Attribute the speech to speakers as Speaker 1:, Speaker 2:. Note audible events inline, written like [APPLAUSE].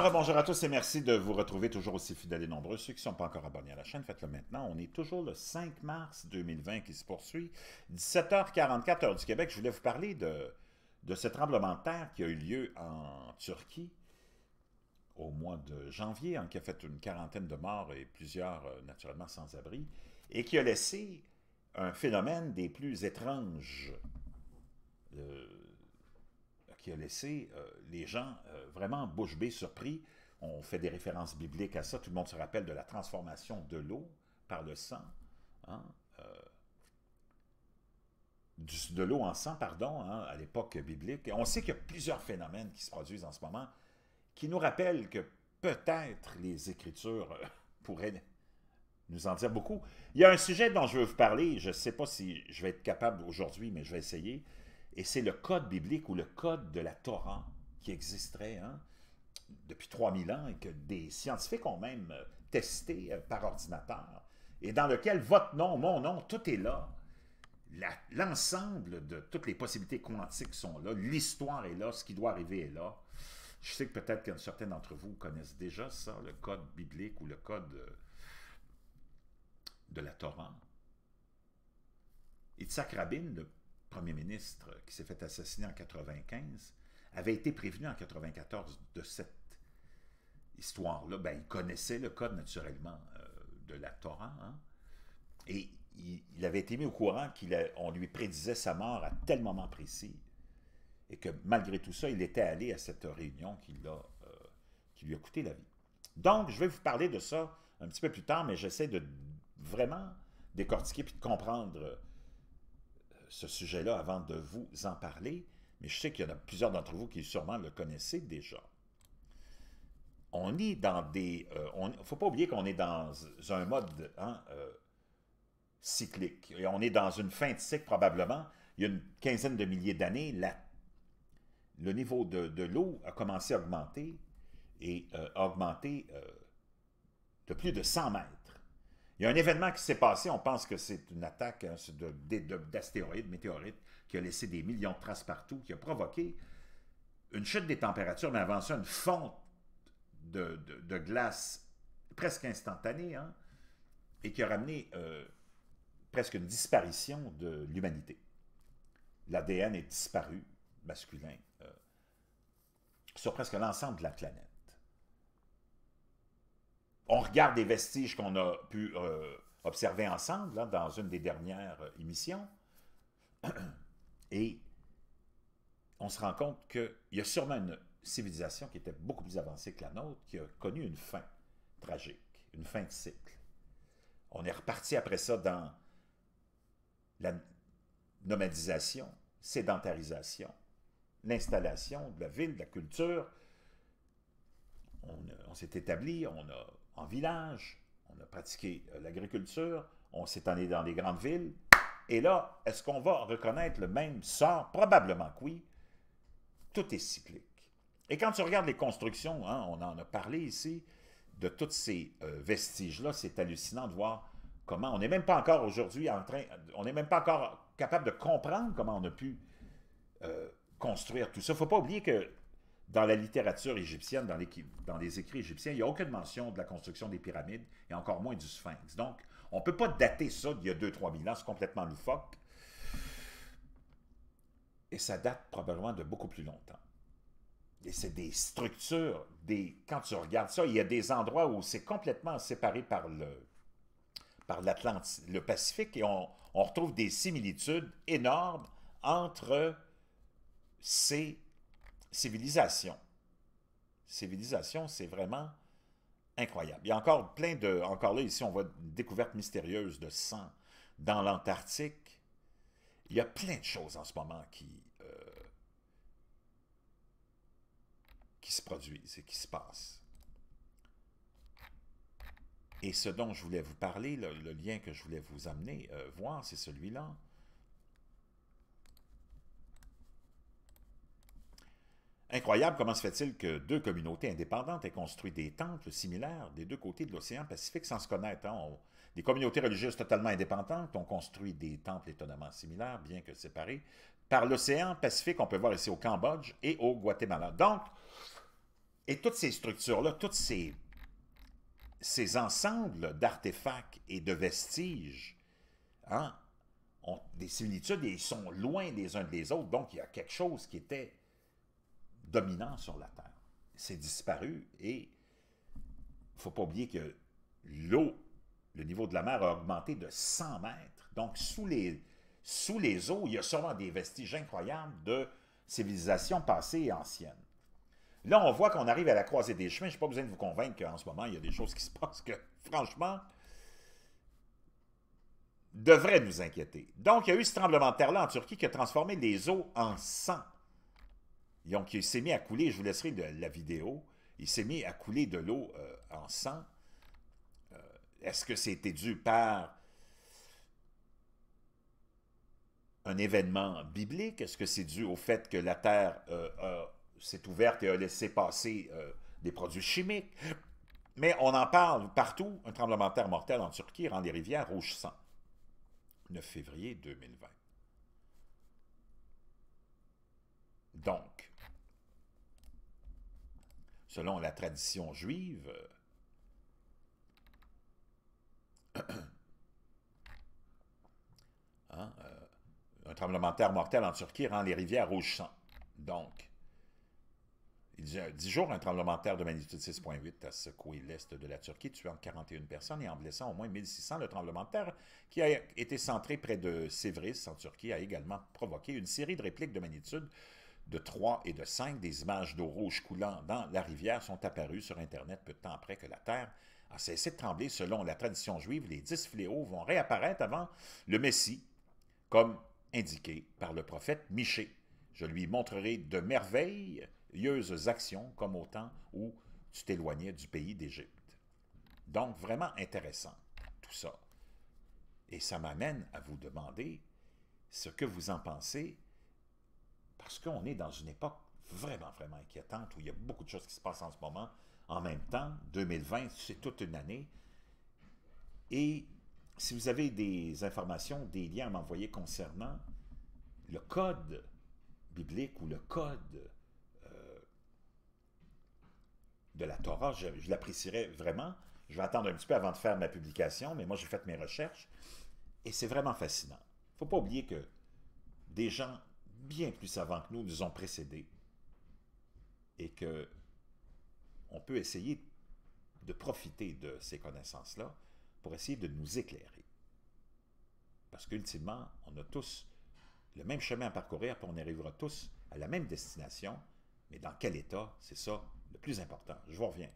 Speaker 1: Alors, bonjour à tous et merci de vous retrouver toujours aussi fidèles et nombreux. Ceux qui ne sont pas encore abonnés à la chaîne, faites-le maintenant. On est toujours le 5 mars 2020 qui se poursuit. 17h44 heure du Québec, je voulais vous parler de, de ce tremblement de terre qui a eu lieu en Turquie au mois de janvier, hein, qui a fait une quarantaine de morts et plusieurs, euh, naturellement, sans-abri, et qui a laissé un phénomène des plus étranges. Euh, qui a laissé euh, les gens euh, vraiment bouche bée, surpris. On fait des références bibliques à ça. Tout le monde se rappelle de la transformation de l'eau par le sang. Hein, euh, de l'eau en sang, pardon, hein, à l'époque biblique. on sait qu'il y a plusieurs phénomènes qui se produisent en ce moment qui nous rappellent que peut-être les Écritures [LAUGHS] pourraient nous en dire beaucoup. Il y a un sujet dont je veux vous parler, je ne sais pas si je vais être capable aujourd'hui, mais je vais essayer. Et c'est le code biblique ou le code de la Torah qui existerait hein, depuis 3000 ans et que des scientifiques ont même euh, testé euh, par ordinateur et dans lequel votre nom, mon nom, tout est là. L'ensemble de toutes les possibilités quantiques sont là, l'histoire est là, ce qui doit arriver est là. Je sais que peut-être qu'un certain d'entre vous connaissent déjà ça, le code biblique ou le code euh, de la Torah. Itzhak Rabin, le premier ministre qui s'est fait assassiner en 95 avait été prévenu en 94 de cette histoire-là. Ben, il connaissait le code naturellement euh, de la Torah. Hein. Et il, avait été mis au courant qu'on lui prédisait sa mort à tel moment précis. Et que malgré tout ça, il était allé à cette réunion qui, euh, qui lui a coûté la vie. Donc, je vais vous parler de ça un petit peu plus tard, mais j'essaie de vraiment décortiquer et de comprendre ce sujet-là avant de vous en parler, mais je sais qu'il y en a plusieurs d'entre vous qui sûrement le connaissez déjà. On est dans des... Il euh, ne faut pas oublier qu'on est dans un mode hein, euh, cyclique, et on est dans une fin de cycle probablement. Il y a une quinzaine de milliers d'années, le niveau de, l'eau a commencé à augmenter, et euh, a augmenté de plus de 100 mètres. Il y a un événement qui s'est passé, on pense que c'est une attaque hein, d'astéroïdes, météorites, qui a laissé des millions de traces partout, qui a provoqué une chute des températures, mais avant ça, une fonte de, glace presque instantanée, hein, et qui a ramené euh, presque une disparition de l'humanité. L'ADN est disparu, masculin, euh, sur presque l'ensemble de la planète on regarde les vestiges qu'on a pu euh, observer ensemble dans une des dernières euh, émissions, [CLEARS THROAT] et on se rend compte qu'il y a sûrement une civilisation qui était beaucoup plus avancée que la nôtre, qui a connu une fin tragique, une fin de cycle. On est reparti après ça dans la nomadisation, sédentarisation, l'installation de la ville, de la culture. On, euh, on s'est établi, on a village, on a pratiqué euh, l'agriculture, on s'est allé dans les grandes villes. Et là, est-ce qu'on va reconnaître le même sort? Probablement que oui. Tout est cyclique. Et quand tu regardes les constructions, hein, on en a parlé ici, de tous ces euh, vestiges-là, c'est hallucinant de voir comment on n'est même pas encore aujourd'hui en train, on n'est même pas encore capable de comprendre comment on a pu euh, construire tout ça. Il ne faut pas oublier que dans la littérature égyptienne, dans, les écrits égyptiens, il n'y a aucune mention de la construction des pyramides et encore moins du sphinx. Donc, on ne peut pas dater ça d'il y a 2-3 000 ans, c'est complètement loufoque. Et ça date probablement de beaucoup plus longtemps. Et c'est des structures, des... quand tu regardes ça, il y a des endroits où c'est complètement séparé par le par le Pacifique, et on retrouve des similitudes énormes entre ces civilisation. Civilisation, c'est vraiment incroyable. Il y a encore plein de... Encore là, ici, on voit une découverte mystérieuse de sang dans l'Antarctique. Il y a plein de choses en ce moment qui... Euh, qui se produisent et qui se passent. Et ce dont je voulais vous parler, le, lien que je voulais vous amener euh, voir, c'est celui-là. Incroyable comment se fait-il que deux communautés indépendantes aient construit des temples similaires des deux côtés de l'océan Pacifique sans se connaître. Hein? des communautés religieuses totalement indépendantes ont construit des temples étonnamment similaires, bien que séparés, par l'océan Pacifique, on peut voir ici au Cambodge et au Guatemala. Donc, et toutes ces structures-là, tous ces, ces ensembles d'artefacts et de vestiges hein, ont des similitudes et ils sont loin les uns des autres. Donc, il y a quelque chose qui était dominant sur la Terre. C'est disparu et il ne faut pas oublier que l'eau, le niveau de la mer a augmenté de 100 mètres. Donc, sous les, sous les eaux, il y a sûrement des vestiges incroyables de civilisations passées et anciennes. Là, on voit qu'on arrive à la croisée des chemins. Je n'ai pas besoin de vous convaincre qu'en ce moment, il y a des choses qui se [LAUGHS] passent que, franchement, devraient nous inquiéter. Donc, il y a eu ce tremblement de terre-là en Turquie qui a transformé les eaux en sang. Donc, il s'est mis à couler, je vous laisserai de, la vidéo, il s'est mis à couler de l'eau euh, en sang. Euh, est-ce que c'était dû par un événement biblique? Est-ce que c'est dû au fait que la terre euh, s'est ouverte et a laissé passer des produits chimiques? Mais on en parle partout. Un tremblement de terre mortel en Turquie rend les rivières rouges sang. 9 février 2020. Donc, selon la tradition juive, [COUGHS] hein, euh, un tremblement de terre mortel en Turquie rend les rivières rouges sang. Donc, il y a euh, dix jours, un tremblement de terre de magnitude 6.8 a secoué l'est de la Turquie, tuant 41 personnes et en blessant au moins 1600. Le tremblement de terre, qui a été centré près de Sévris, en Turquie, a également provoqué une série de répliques de magnitude de 3 et de 5, des images d'eau rouge coulant dans la rivière sont apparues sur Internet peu de temps après que la Terre a cessé de trembler. Selon la tradition juive, les dix fléaux vont réapparaître avant le Messie, comme indiqué par le prophète Michée. Je lui montrerai de merveilleuses actions comme au temps où tu t'éloignais du pays d'Égypte. Donc, vraiment intéressant, tout ça. Et ça m'amène à vous demander ce que vous en pensez parce qu'on est dans une époque vraiment, vraiment inquiétante où il y a beaucoup de choses qui se passent en ce moment. En même temps, 2020, c'est toute une année. Et si vous avez des informations, des liens à m'envoyer concernant le code biblique ou le code euh, de la Torah, je l'apprécierais vraiment. Je vais attendre un petit peu avant de faire ma publication, mais moi j'ai fait mes recherches et c'est vraiment fascinant. Il ne faut pas oublier que des gens bien plus savants que nous nous ont précédés et que on peut essayer de profiter de ces connaissances-là pour essayer de nous éclairer. Parce qu'ultimement, on a tous le même chemin à parcourir, pour on arrivera tous à la même destination, mais dans quel état, c'est ça le plus important. Je vous reviens.